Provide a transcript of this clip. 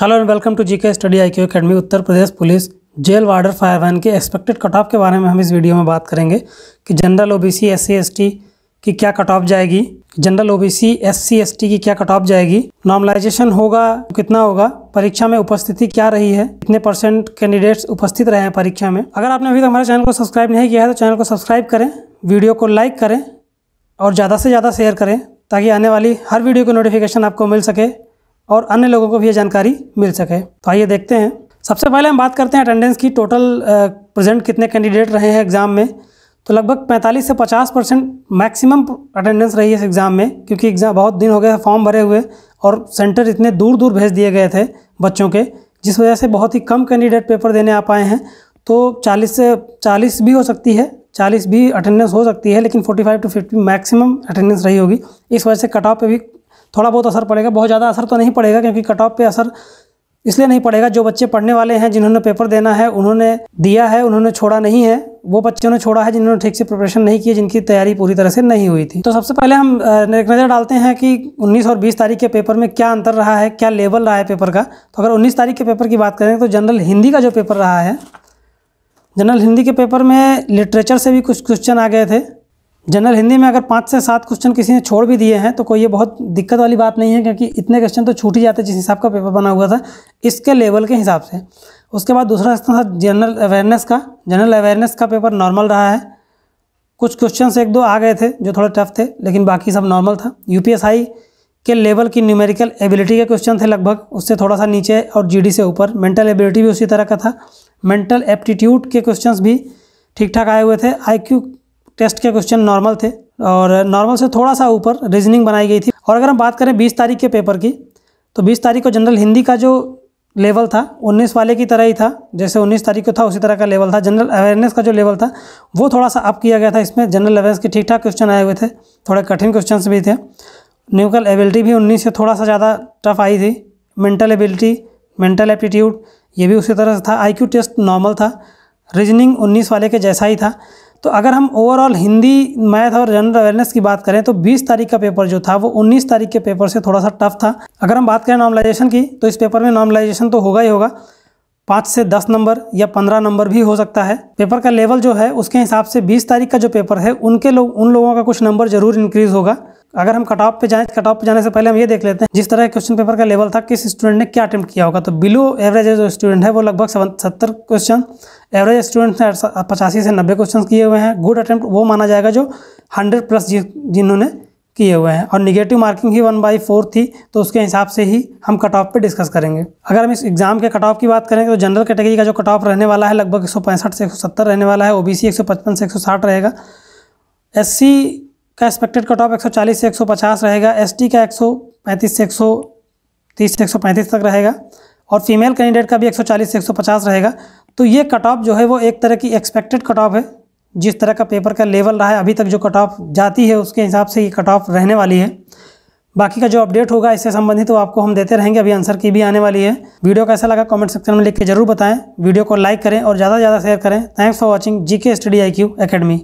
hello and welcome to GK study I Q academy Uttar Pradesh police jail warder fire van के expected cut off के बारे में हम इस वीडियो में बात करेंगे कि जनरल ओबीसी एस सी की क्या कट ऑफ जाएगी जनरल ओबीसी बी सी की क्या कट ऑफ जाएगी नॉर्मलाइजेशन होगा कितना होगा परीक्षा में उपस्थिति क्या रही है कितने परसेंट कैंडिडेट्स उपस्थित रहे हैं परीक्षा में अगर आपने अभी तक हमारे चैनल को सब्सक्राइब नहीं किया है तो चैनल को सब्सक्राइब करें वीडियो को लाइक करें और ज़्यादा से ज़्यादा शेयर करें ताकि आने वाली हर वीडियो की नोटिफिकेशन आपको मिल सके और अन्य लोगों को भी ये जानकारी मिल सके तो आइए देखते हैं सबसे पहले हम बात करते हैं अटेंडेंस की टोटल प्रेजेंट कितने कैंडिडेट रहे हैं एग्ज़ाम में तो लगभग 45 से 50 परसेंट मैक्सिमम अटेंडेंस रही है इस एग्ज़ाम में क्योंकि एग्ज़ाम बहुत दिन हो गए फॉर्म भरे हुए और सेंटर इतने दूर दूर भेज दिए गए थे बच्चों के जिस वजह से बहुत ही कम कैंडिडेट पेपर देने आ पाए हैं तो 40 से 40 भी हो सकती है 40 भी अटेंडेंस हो सकती है लेकिन 45 टू फिफ्टी मैक्सिमम अटेंडेंस रही होगी इस वजह से कट ऑफ पर भी थोड़ा बहुत असर पड़ेगा बहुत ज़्यादा असर तो नहीं पड़ेगा क्योंकि कट ऑफ पर असर इसलिए नहीं पड़ेगा जो बच्चे पढ़ने वाले हैं जिन्होंने पेपर देना है उन्होंने दिया है उन्होंने छोड़ा नहीं है वो बच्चों ने छोड़ा है जिन्होंने ठीक से प्रिपरेशन नहीं की जिनकी तैयारी पूरी तरह से नहीं हुई थी तो सबसे पहले हम एक नज़र डालते हैं कि 19 और 20 तारीख के पेपर में क्या अंतर रहा है क्या लेवल रहा है पेपर का तो अगर उन्नीस तारीख के पेपर की बात करें तो जनरल हिंदी का जो पेपर रहा है जनरल हिंदी के पेपर में लिटरेचर से भी कुछ क्वेश्चन आ गए थे जनरल हिंदी में अगर पाँच से सात क्वेश्चन किसी ने छोड़ भी दिए हैं तो कोई ये बहुत दिक्कत वाली बात नहीं है क्योंकि इतने क्वेश्चन तो छूट ही जाते जिस हिसाब का पेपर बना हुआ था इसके लेवल के हिसाब से उसके बाद दूसरा स्थान था जनरल अवेयरनेस का जनरल अवेयरनेस का पेपर नॉर्मल रहा है कुछ क्वेश्चन एक दो आ गए थे जो थोड़े टफ थे लेकिन बाकी सब नॉर्मल था यू के लेवल की न्यूमेरिकल एबिलिटी के क्वेश्चन थे लगभग उससे थोड़ा सा नीचे और जी से ऊपर मेंटल एबिलिटी भी उसी तरह का था मेंटल एप्टीट्यूड के क्वेश्चन भी ठीक ठाक आए हुए थे आई टेस्ट के क्वेश्चन नॉर्मल थे और नॉर्मल से थोड़ा सा ऊपर रीजनिंग बनाई गई थी और अगर हम बात करें बीस तारीख के पेपर की तो बीस तारीख को जनरल हिंदी का जो लेवल था उन्नीस वाले की तरह ही था जैसे उन्नीस तारीख को था उसी तरह का लेवल था जनरल अवेयरनेस का जो लेवल था वो थोड़ा सा अप किया गया था इसमें जनरल अवेयरनेस के ठीक ठाक क्वेश्चन आए हुए थे थोड़े कठिन क्वेश्चन भी थे न्यूकल एबिलिटी भी उन्नीस से थोड़ा सा ज़्यादा टफ आई थी मेंटल एबिलिटी मेंटल एप्टीट्यूड ये भी उसी तरह से था आई टेस्ट नॉर्मल था रीजनिंग उन्नीस वाले के जैसा ही था तो अगर हम ओवरऑल हिंदी मैथ और जनरल अवेयरनेस की बात करें तो 20 तारीख का पेपर जो था वो 19 तारीख के पेपर से थोड़ा सा टफ था अगर हम बात करें नॉर्मलाइजेशन की तो इस पेपर में नॉर्मलाइजेशन तो होगा ही होगा पाँच से दस नंबर या पंद्रह नंबर भी हो सकता है पेपर का लेवल जो है उसके हिसाब से बीस तारीख का जो पेपर है उनके लोग उन लोगों का कुछ नंबर जरूर इंक्रीज होगा अगर हम कट ऑफ पे जाएं कट ऑफ पे जाने से पहले हम ये देख लेते हैं जिस तरह क्वेश्चन पेपर का लेवल था किस स्टूडेंट ने क्या अटैम्प्ट किया होगा तो बिलो एवरेज जो स्टूडेंट है वो लगभग सत्तर क्वेश्चन एवरेज स्टूडेंट ने पचासी से नब्बे क्वेश्चन किए हुए हैं गुड अटैम्प्ट वो माना जाएगा जो हंड्रेड प्लस जिन्होंने किए हुए हैं और निगेटिव मार्किंग ही वन बाई फोर थी तो उसके हिसाब से ही हम कट ऑफ पर डिस्कस करेंगे अगर हम इस एग्जाम के कट ऑफ की बात करें तो जनरल कैटेगरी का जो कट ऑफ रहने वाला है लगभग एक से एक रहने वाला है ओ बी से एक रहेगा एस का एक्सपेक्टेड कट ऑफ एक से एक रहेगा एस का एक से तीस से पैंतीस तक रहेगा और फीमेल कैंडिडेट का भी 140 से 150 रहेगा तो ये कट ऑफ जो है वो एक तरह की एक्सपेक्टेड कट ऑफ है जिस तरह का पेपर का लेवल रहा है अभी तक जो कट ऑफ जाती है उसके हिसाब से ये कट ऑफ रहने वाली है बाकी का जो अपडेट होगा इससे संबंधित वो आपको हम देते रहेंगे अभी आंसर की भी आने वाली है वीडियो कैसा लगा कमेंट सेक्शन में लिख के जरूर बताएं वीडियो को लाइक करें और ज़्यादा से ज़्यादा शेयर करें थैंक्स फॉर वॉचिंग जी के स्टडी आई क्यू अकेडमी